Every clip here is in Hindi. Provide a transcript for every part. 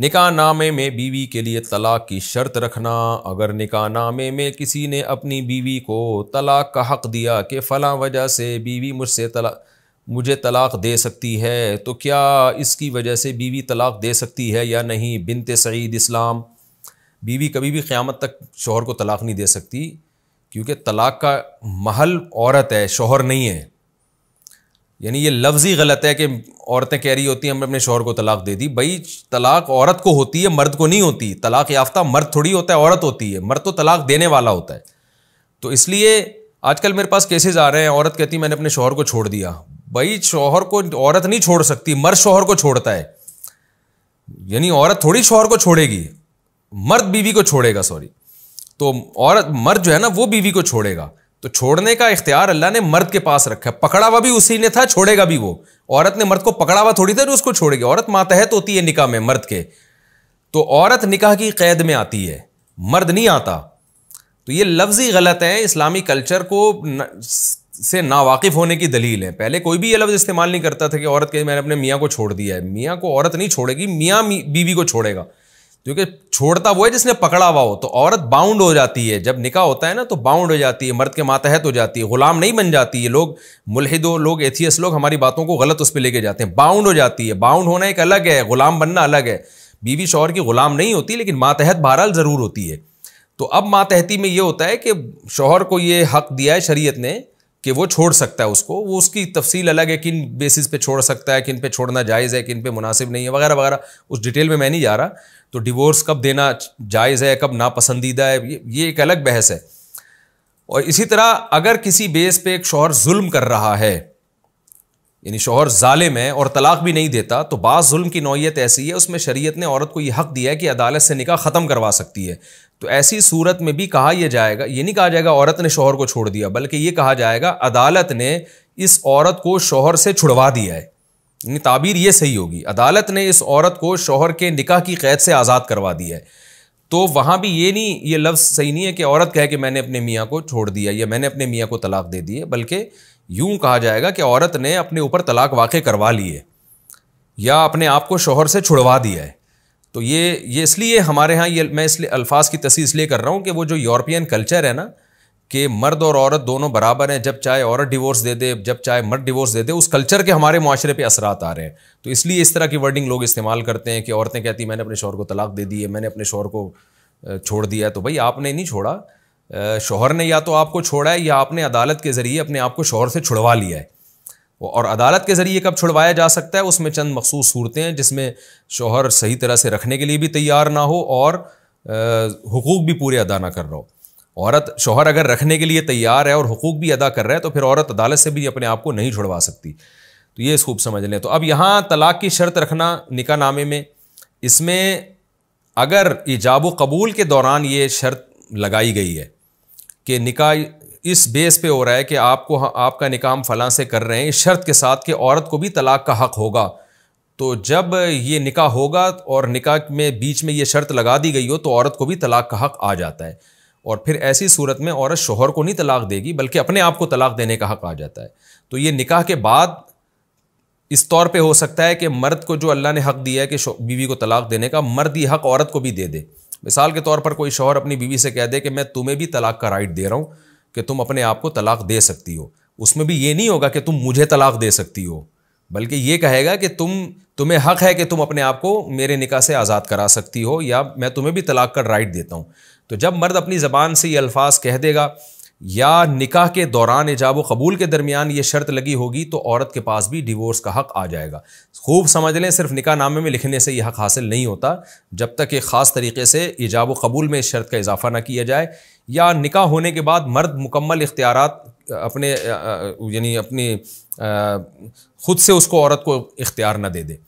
निका नामे में बीवी के लिए तलाक की शर्त रखना अगर निका नामे में किसी ने अपनी बीवी को तलाक का हक दिया कि फ़ला वजह से बीवी मुझसे तला मुझे तलाक दे सकती है तो क्या इसकी वजह से बीवी तलाक दे सकती है या नहीं बिनत सईद इस्लाम बीवी कभी भी क़्यामत तक शोहर को तलाक नहीं दे सकती क्योंकि तलाक का महल औरत है शोहर नहीं है यानी ये लफ्ज़ ही गलत है कि औरतें कह रही होती हैं हमने अपने शोहर को तलाक दे दी भाई तलाक औरत को होती है मर्द को नहीं होती तलाक याफ्ता मर्द थोड़ी होता है औरत होती है मर्द तो तलाक देने वाला होता है तो इसलिए आजकल मेरे पास केसेस आ रहे हैं औरत कहती मैंने अपने शोहर को छोड़ दिया भाई शोहर को औरत नहीं छोड़ सकती मर्द शोहर को छोड़ता है यानी औरत थोड़ी शोहर को छोड़ेगी मर्द बीवी को छोड़ेगा सॉरी तो औरत मर्द जो है ना वो बीवी को छोड़ेगा तो छोड़ने का इख्तियार अल्लाह ने मर्द के पास रखा पकड़ा हुआ भी उसी ने था छोड़ेगा भी वो औरत ने मर्द को पकड़ा हुआ थोड़ी था जो उसको छोड़ेगी औरत मातहत होती है निकाह में मर्द के तो औरत निकाह की कैद में आती है मर्द नहीं आता तो ये लफ्ज़ ही गलत है इस्लामी कल्चर को न, से नावाकिफ होने की दलील है पहले कोई भी ये लफ्ज़ इस्तेमाल नहीं करता था कि औरत के मैंने अपने मियाँ को छोड़ दिया है मियाँ को औरत नहीं छोड़ेगी मियाँ बीवी को छोड़ेगा क्योंकि छोड़ता वो है जिसने पकड़ा हुआ हो तो औरत बाउंड हो जाती है जब निकाह होता है ना तो बाउंड हो जाती है मर्द के मातहत हो जाती है गुलाम नहीं बन जाती है लोग मुलहिदो लोग एथियस लोग हमारी बातों को गलत उस पर लेके जाते हैं बाउंड हो जाती है बाउंड होना एक अलग है गुलाम बनना अलग है बीवी शौहर की गुलाम नहीं होती लेकिन मातहत बहरहाल ज़रूर होती है तो अब मातहती में ये होता है कि शौहर को ये हक दिया है शरीयत ने कि वो छोड़ सकता है उसको वो उसकी तफसील अलग है किन बेसिस पे छोड़ सकता है किन पे छोड़ना जायज़ है किन पे मुनासिब नहीं है वगैरह वगैरह उस डिटेल में मैं नहीं जा रहा तो डिवोर्स कब देना जायज़ है कब नापसंदीदा है ये ये एक अलग बहस है और इसी तरह अगर किसी बेस पे एक शोहर जुल्म कर रहा है यानी शोहर ालिम है और तलाक भी नहीं देता तो बाज़ जुल्म की नौीयत ऐसी है उसमें शरीयत ने औरत को यह हक दिया है कि अदालत से निकाह ख़त्म करवा सकती है तो ऐसी सूरत में भी कहा यह जाएगा ये नहीं कहा जाएगा औरत ने शोहर को छोड़ दिया बल्कि ये कहा जाएगा अदालत ने इस औरत को शोहर से छुड़वा दिया है यानी ताबीर ये सही होगी अदालत ने इस औरत को शोहर के निकाह की कैद से आज़ाद करवा दिया है तो वहाँ भी ये नहीं ये लफ्ज़ सही नहीं है कि औरत कहे कि मैंने अपने मियाँ को छोड़ दिया या मैंने अपने मियाँ को तलाक दे दिए बल्कि यूँ कहा जाएगा कि औरत ने अपने ऊपर तलाक वाक़ करवा लिए या अपने आप को शोहर से छुड़वा दिया है तो ये ये इसलिए हमारे यहाँ ये मैं इसलिए अल्फाज की तस्वीर इसलिए कर रहा हूँ कि वो जो यूरोपियन कल्चर है ना कि मर्द और औरत दोनों बराबर हैं जब चाहे औरत डिवोर्स दे दे जब चाहे मर्द डिवोर्स दे दे उस कल्चर के हमारे माशरे पे असरात आ रहे हैं तो इसलिए इस तरह की वर्डिंग लोग इस्तेमाल करते हैं कि औरतें कहती मैंने अपने शोहर को तलाक दे दी है मैंने अपने शोहर को छोड़ दिया है तो भाई आपने नहीं छोड़ा शोहर ने या तो आपको छोड़ा है या आपने अदालत के ज़रिए अपने आप को शोहर से छुड़वा लिया है और अदालत के ज़रिए कब छुड़वाया जा सकता है उसमें चंद मखसूस सूरतें हैं जिसमें शोहर सही तरह से रखने के लिए भी तैयार ना हो और हकूक़ भी पूरे अदा ना कर रहा हो औरत शोहर अगर रखने के लिए तैयार है और हकूक़ भी अदा कर रहा है तो फिर औरत अदालत से भी अपने आप को नहीं छुड़वा सकती तो ये खूब समझ लें तो अब यहाँ तलाक की शर्त रखना निका नामे में इसमें अगर ईजाब कबूल के दौरान ये शर्त लगाई गई है कि निका इस बेस पे हो रहा है कि आपको आपका निकाम फलां से कर रहे हैं इस शर्त के साथ कि औरत को भी तलाक का हक़ होगा तो जब ये निकाह होगा और निकाह में बीच में ये शर्त लगा दी गई हो तो औरत को भी तलाक का हक़ आ जाता है और फिर ऐसी सूरत में औरत शोहर को नहीं तलाक देगी बल्कि अपने आप को तलाक देने का हक़ आ जाता है तो ये निकाह के बाद इस तौर पे हो सकता है कि मर्द को जो अल्लाह ने हक़ दिया है कि बीवी को तलाक देने का मर्द ये हक़ औरत को भी दे दे मिसाल के तौर पर कोई शोहर अपनी बीवी से कह दे कि मैं तुम्हें भी तलाक का राइट दे रहा हूँ कि तुम अपने आप को तलाक दे सकती हो उसमें भी ये नहीं होगा कि तुम मुझे तलाक दे सकती हो बल्कि ये कहेगा कि तुम तुम्हें हक है कि तुम अपने आप को मेरे निका से आज़ाद करा सकती हो या मैं तुम्हें भी तलाक का राइट देता हूँ तो जब मर्द अपनी ज़बान से ये अल्फाज कह देगा या निकाह के दौरान एजाब व कबूल के दरमियान ये शर्त लगी होगी तो औरत के पास भी डिवोर्स का हक़ आ जाएगा खूब समझ लें सिर्फ निकाह नामे में लिखने से यह हक़ हासिल नहीं होता जब तक एक ख़ास तरीके से एजाब व कबूल में इस शर्त का इजाफा ना किया जाए या निकाह होने के बाद मर्द मुकम्मल इख्तियार अपने यानी अपनी ख़ुद से उसको औरत को इख्तियार ना दे दे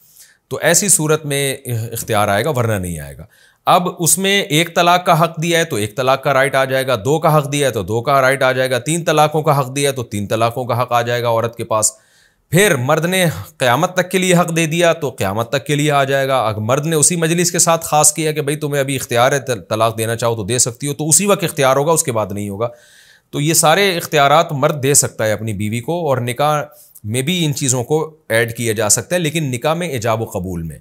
तो ऐसी सूरत में इख्तियार आएगा वरना नहीं आएगा अब उसमें एक तलाक का हक दिया है तो एक तलाक का राइट आ जाएगा दो का हक दिया है तो दो का राइट आ जाएगा तीन तलाकों का हक दिया है तो तीन तलाकों का हक आ जाएगा औरत के पास फिर मर्द ने क़्यामत तक के लिए हक दे दिया तो क़्यामत तक के लिए आ जाएगा अगर मर्द ने उसी मजलिस के साथ ख़ास किया कि भाई तुम्हें अभी इख्तियार है तलाक देना चाहो तो दे सकती हो तो उसी वक्त इख्तियार होगा उसके बाद नहीं होगा तो ये सारे इख्तियार मर्द दे सकता है अपनी बीवी को और निका में भी इन चीज़ों को ऐड किया जा सकता है लेकिन निका में एजाब कबूल में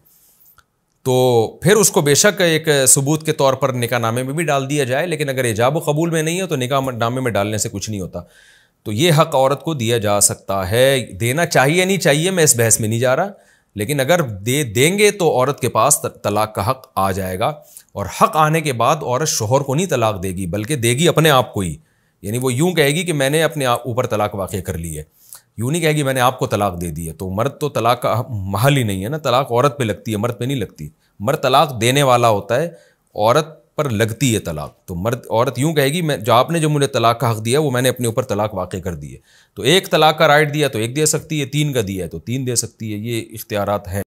तो फिर उसको बेशक एक सबूत के तौर पर निका नामे में भी डाल दिया जाए लेकिन अगर एजाब कबूल में नहीं है तो निका नामे में डालने से कुछ नहीं होता तो ये हक औरत को दिया जा सकता है देना चाहिए नहीं चाहिए मैं इस बहस में नहीं जा रहा लेकिन अगर दे देंगे तो औरत के पास तलाक का हक आ जाएगा और हक आने के बाद औरत शोहर को नहीं तलाक देगी बल्कि देगी अपने आप को ही यानी वो यूं कहेगी कि मैंने अपने आप ऊपर तलाक वाक़ कर ली है यूँ नहीं कहेगी मैंने आपको तलाक दे दी है तो मर्द तो तलाक का महल ही नहीं है ना तलाक औरत पे लगती है मर्द पे नहीं लगती मर्द तलाक देने वाला होता है औरत पर लगती है तलाक तो मर्द औरत यूँ कहेगी मैं जो आपने जो मुझे तलाक का हक दिया वो मैंने अपने ऊपर तलाक वाक़ कर दिए तो एक तलाक का राइट दिया तो एक दे सकती है तीन का दिया है तो तीन दे सकती है ये इख्तियारत हैं